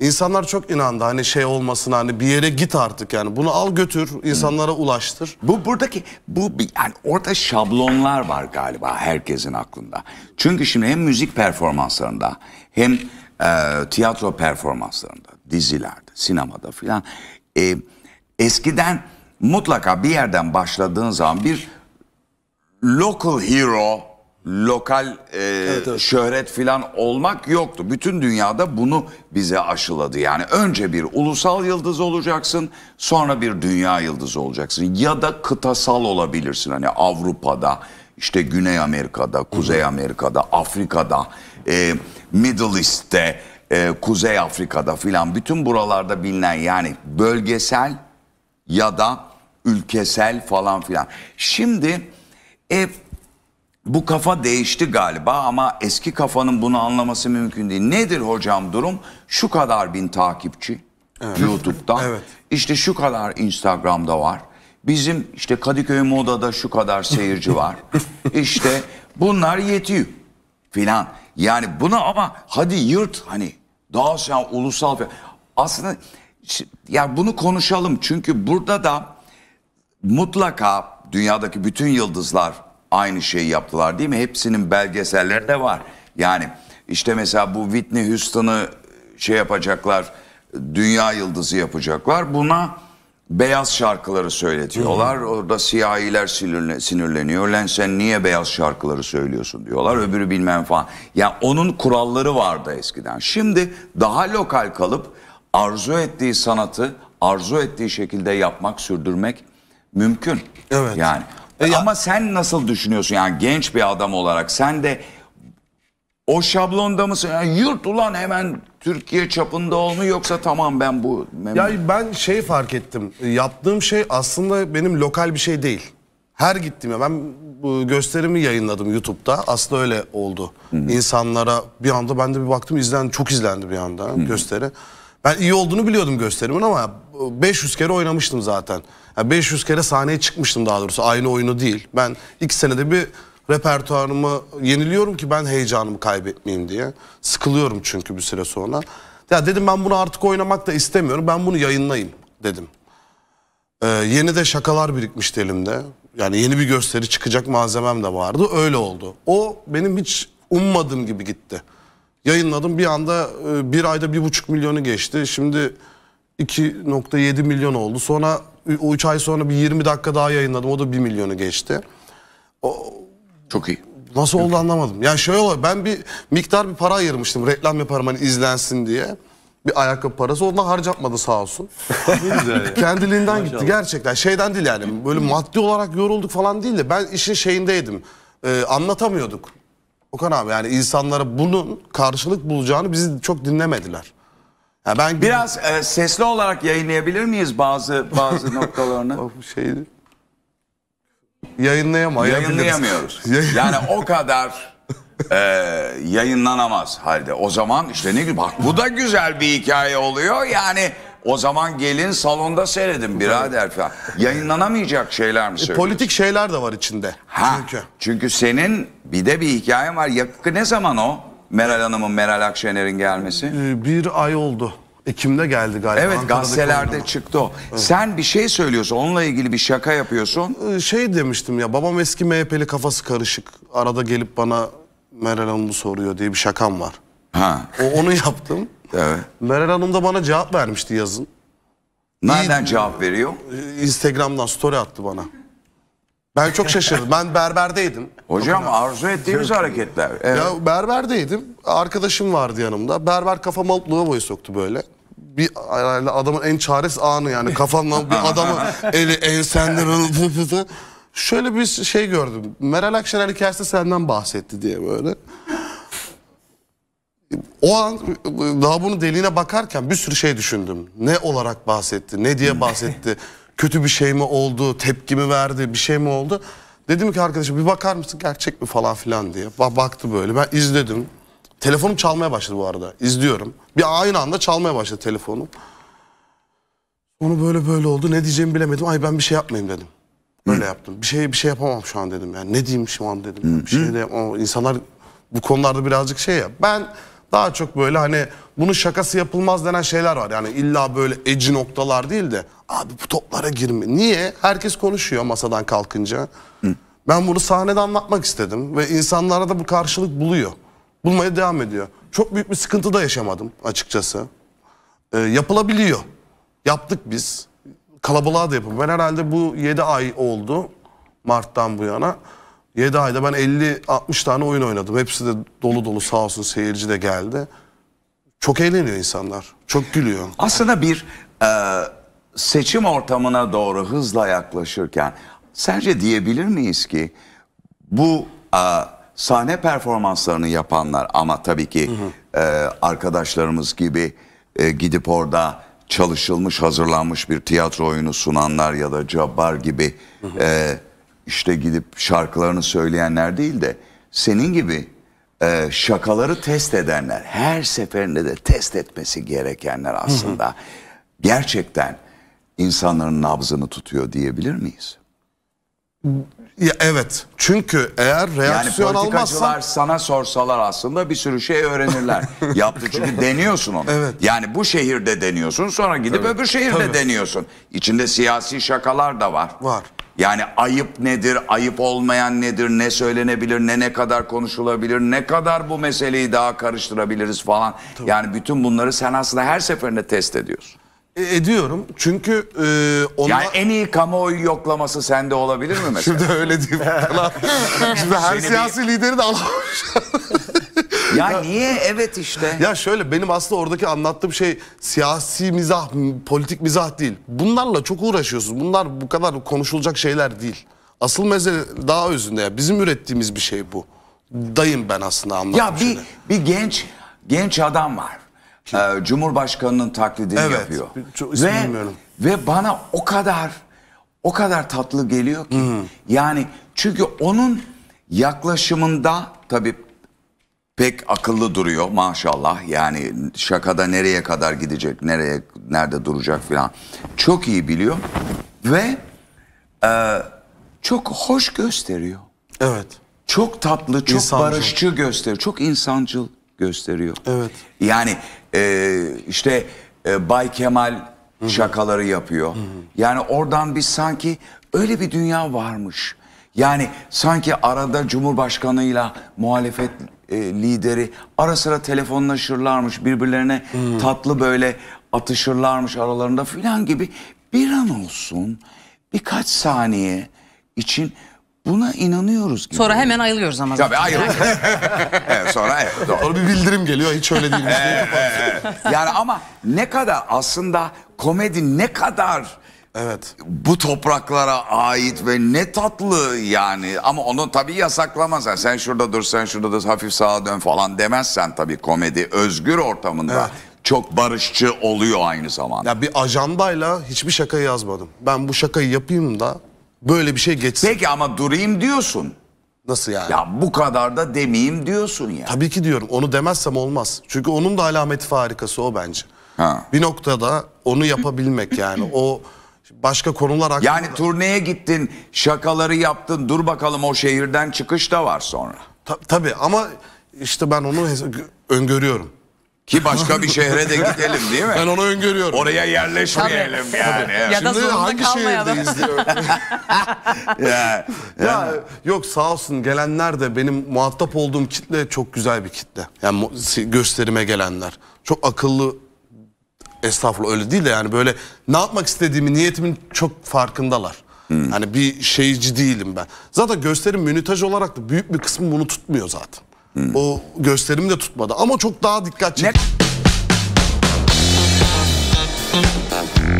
İnsanlar çok inandı hani şey olmasın hani bir yere git artık yani bunu al götür insanlara ulaştır. Bu buradaki bu yani orada şablonlar var galiba herkesin aklında. Çünkü şimdi hem müzik performanslarında hem e, tiyatro performanslarında, dizilerde, sinemada filan e, eskiden mutlaka bir yerden başladığın zaman bir local hero lokal e, evet, evet. şöhret filan olmak yoktu. Bütün dünyada bunu bize aşıladı. Yani önce bir ulusal yıldız olacaksın, sonra bir dünya yıldızı olacaksın ya da kıtasal olabilirsin. Hani Avrupa'da, işte Güney Amerika'da, Kuzey Amerika'da, Afrika'da, e, Middle East'te, e, Kuzey Afrika'da filan bütün buralarda bilinen yani bölgesel ya da ülkesel falan filan. Şimdi e, bu kafa değişti galiba ama eski kafanın bunu anlaması mümkün değil. Nedir hocam durum? Şu kadar bin takipçi evet. YouTube'da. Evet. İşte şu kadar Instagram'da var. Bizim işte Kadıköy Moda'da şu kadar seyirci var. İşte bunlar yetiyor filan. Yani buna ama hadi yırt hani daha sen ulusal falan. aslında ya bunu konuşalım çünkü burada da mutlaka dünyadaki bütün yıldızlar aynı şeyi yaptılar değil mi? Hepsinin belgeselleri de var. Yani işte mesela bu Whitney Houston'ı şey yapacaklar, dünya yıldızı yapacaklar. Buna beyaz şarkıları söyletiyorlar. Hı hı. Orada siyahiler sinirleniyor. Lan sen niye beyaz şarkıları söylüyorsun diyorlar. Öbürü bilmem falan. Yani onun kuralları vardı eskiden. Şimdi daha lokal kalıp arzu ettiği sanatı arzu ettiği şekilde yapmak, sürdürmek mümkün. Evet. Yani e, Ama sen nasıl düşünüyorsun yani genç bir adam olarak sen de o şablonda mısın? Yani yurt ulan hemen Türkiye çapında ol yoksa tamam ben bu... Ya ben şey fark ettim. Yaptığım şey aslında benim lokal bir şey değil. Her gittiğimde ben bu gösterimi yayınladım YouTube'da. Aslında öyle oldu. Hı -hı. İnsanlara bir anda ben de bir baktım izlendi, çok izlendi bir anda Hı -hı. gösteri. Ben iyi olduğunu biliyordum gösterimin ama 500 kere oynamıştım zaten. Yani 500 kere sahneye çıkmıştım daha doğrusu aynı oyunu değil. Ben iki senede bir repertuarımı yeniliyorum ki ben heyecanımı kaybetmeyeyim diye. Sıkılıyorum çünkü bir süre sonra. Ya dedim ben bunu artık oynamak da istemiyorum. Ben bunu yayınlayayım dedim. Ee, yeni de şakalar birikmişti elimde. Yani yeni bir gösteri çıkacak malzemem de vardı. Öyle oldu. O benim hiç ummadığım gibi gitti. Yayınladım bir anda e, bir ayda bir buçuk milyonu geçti. Şimdi 2.7 milyon oldu. Sonra o üç ay sonra bir 20 dakika daha yayınladım. O da bir milyonu geçti. O, Çok iyi. Nasıl oldu anlamadım. Yani şöyle oluyor. Ben bir miktar bir para ayırmıştım. Reklam yaparım hani izlensin diye. Bir ayakkabı parası. Ondan harcatmadı sağ olsun. Kendiliğinden gitti gerçekten. Şeyden değil yani. Böyle maddi olarak yorulduk falan değil de ben işin şeyindeydim. Ee, anlatamıyorduk. Okan abi yani insanlara bunun karşılık bulacağını bizi çok dinlemediler. Yani ben Biraz e, sesli olarak yayınlayabilir miyiz bazı bazı noktalarını? Bak bu Yayınlayamayabiliriz. Yayınlayamıyoruz. yani o kadar e, yayınlanamaz halde. O zaman işte ne gibi? Bak bu da güzel bir hikaye oluyor. Yani o zaman gelin salonda seyredin birader falan. Yayınlanamayacak şeyler mi e, söylüyorsun? politik şeyler de var içinde. Ha, Çünkü. Çünkü senin bir de bir hikayen var. Yakı ne zaman o? Meral Hanım'ın, Meral Akşener'in gelmesi. E, bir ay oldu. Ekim'de geldi galiba. Evet Ankara'daki gazetelerde çıktı o. Sen bir şey söylüyorsun, onunla ilgili bir şaka yapıyorsun. E, şey demiştim ya babam eski MHP'li kafası karışık. Arada gelip bana Meral Hanım'ı soruyor diye bir şakam var. Ha. O, onu yaptım. Evet. Meral Hanım da bana cevap vermişti yazın. Nereden İyi, cevap veriyor? Ee, Instagram'dan story attı bana. Ben çok şaşırdım. Ben berberdeydim. Hocam Bakın, arzu ettiğimiz hareketler. Evet. Ya berberdeydim. Arkadaşım vardı yanımda. Berber kafama alıp lavaboya soktu böyle. Bir adamın en çaresiz anı yani. Kafamdan bir adamı eli ensenden Şöyle bir şey gördüm. Meral Akşener hikayesi senden bahsetti diye böyle. O an daha bunun deliğine bakarken bir sürü şey düşündüm. Ne olarak bahsetti, ne diye bahsetti, kötü bir şey mi oldu, tepki mi verdi, bir şey mi oldu? Dedim ki arkadaşım bir bakar mısın gerçek mi falan filan diye. Baktı böyle ben izledim. Telefonum çalmaya başladı bu arada. İzliyorum. Bir aynı anda çalmaya başladı telefonum. Onu böyle böyle oldu. Ne diyeceğimi bilemedim. Ay ben bir şey yapmayayım dedim. Böyle Hı. yaptım. Bir şey bir şey yapamam şu an dedim. Yani ne diyeyim şu an dedim. Hı. Bir şey de o insanlar bu konularda birazcık şey ya. Ben daha çok böyle hani bunun şakası yapılmaz denen şeyler var. Yani illa böyle eci noktalar değil de abi bu toplara girme. Niye? Herkes konuşuyor masadan kalkınca. Hı. Ben bunu sahnede anlatmak istedim ve insanlara da bu karşılık buluyor. Bulmaya devam ediyor. Çok büyük bir sıkıntı da yaşamadım açıkçası. Ee, yapılabiliyor. Yaptık biz. Kalabalığa da yapın. Ben herhalde bu 7 ay oldu Mart'tan bu yana. 7 ayda ben 50-60 tane oyun oynadım. Hepsi de dolu dolu sağ olsun seyirci de geldi. Çok eğleniyor insanlar. Çok gülüyor. Aslında bir e, seçim ortamına doğru hızla yaklaşırken sence diyebilir miyiz ki bu e, sahne performanslarını yapanlar ama tabii ki hı hı. E, arkadaşlarımız gibi e, gidip orada çalışılmış hazırlanmış bir tiyatro oyunu sunanlar ya da Cabbar gibi... Hı hı. E, işte gidip şarkılarını söyleyenler değil de senin gibi e, şakaları test edenler, her seferinde de test etmesi gerekenler aslında gerçekten insanların nabzını tutuyor diyebilir miyiz? Ya evet. Çünkü eğer reaksiyon yani almazsan sana sorsalar aslında bir sürü şey öğrenirler. Yaptı çünkü deniyorsun onu. Evet. Yani bu şehirde deniyorsun sonra gidip evet. öbür şehirde Tabii. deniyorsun. İçinde siyasi şakalar da var. Var. Yani ayıp nedir, ayıp olmayan nedir, ne söylenebilir, ne ne kadar konuşulabilir, ne kadar bu meseleyi daha karıştırabiliriz falan. Tabii. Yani bütün bunları sen aslında her seferinde test ediyorsun. E, ediyorum çünkü e, ona... Yani en iyi kamuoyu yoklaması sende olabilir mi mesela? Şimdi öyle diyeyim. Şimdi her Seni siyasi bir... lideri de alamamış. Ya, ya niye? Evet işte. Ya şöyle benim aslında oradaki anlattığım şey siyasi mizah, politik mizah değil. Bunlarla çok uğraşıyorsunuz. Bunlar bu kadar konuşulacak şeyler değil. Asıl mesele daha özünde ya. Bizim ürettiğimiz bir şey bu. Dayım ben aslında anlattım. Ya bir, şöyle. bir genç genç adam var. Ee, Cumhurbaşkanının taklidini evet, yapıyor. Çok ve, ve bana o kadar o kadar tatlı geliyor ki. Hı. Yani çünkü onun yaklaşımında tabii pek akıllı duruyor maşallah. Yani şakada nereye kadar gidecek, nereye nerede duracak filan. Çok iyi biliyor ve e, çok hoş gösteriyor. Evet. Çok tatlı, çok insancıl. barışçı gösteriyor. Çok insancıl gösteriyor. Evet. Yani e, işte e, Bay Kemal Hı -hı. şakaları yapıyor. Hı -hı. Yani oradan biz sanki öyle bir dünya varmış. Yani sanki arada Cumhurbaşkanıyla muhalefet e, lideri ara sıra telefonlaşırlarmış birbirlerine hmm. tatlı böyle atışırlarmış aralarında filan gibi bir an olsun birkaç saniye için Buna inanıyoruz gibi. Sonra hemen ayrılıyoruz ama. Tabii ayrılıyoruz. Sonra evet, doğru. Sonra bir bildirim geliyor hiç öyle değilmiş Yani ama ne kadar aslında komedi ne kadar Evet. Bu topraklara ait ve ne tatlı yani. Ama onu tabii yasaklamazsan. Sen şurada dur, sen şurada dur, hafif sağa dön falan demezsen tabii komedi özgür ortamında. Evet. Çok barışçı oluyor aynı zamanda. Ya bir ajandayla hiçbir şakayı yazmadım. Ben bu şakayı yapayım da böyle bir şey geçsin. Peki ama durayım diyorsun. Nasıl yani? Ya bu kadar da demeyeyim diyorsun ya. Yani. Tabii ki diyorum. Onu demezsem olmaz. Çünkü onun da alameti farikası o bence. Ha. Bir noktada onu yapabilmek yani o başka konular hakkında. Yani turneye gittin, şakaları yaptın. Dur bakalım o şehirden çıkış da var sonra. Ta tabii ama işte ben onu öngörüyorum. Ki başka bir şehre de gidelim değil mi? Ben onu öngörüyorum. Oraya yerleşmeyelim Tabii. yani. Tabii. Ya da Şimdi hangi şehirdeyiz diyorum. ya, yani. ya, yok sağ olsun gelenler de benim muhatap olduğum kitle çok güzel bir kitle. Yani gösterime gelenler. Çok akıllı Estağfurullah öyle değil de yani böyle ne yapmak istediğimi niyetimin çok farkındalar. Hmm. Hani bir şeyci değilim ben. Zaten gösterim münitaj olarak da büyük bir kısmı bunu tutmuyor zaten. Hmm. O gösterim de tutmadı ama çok daha dikkat çekti. Ne?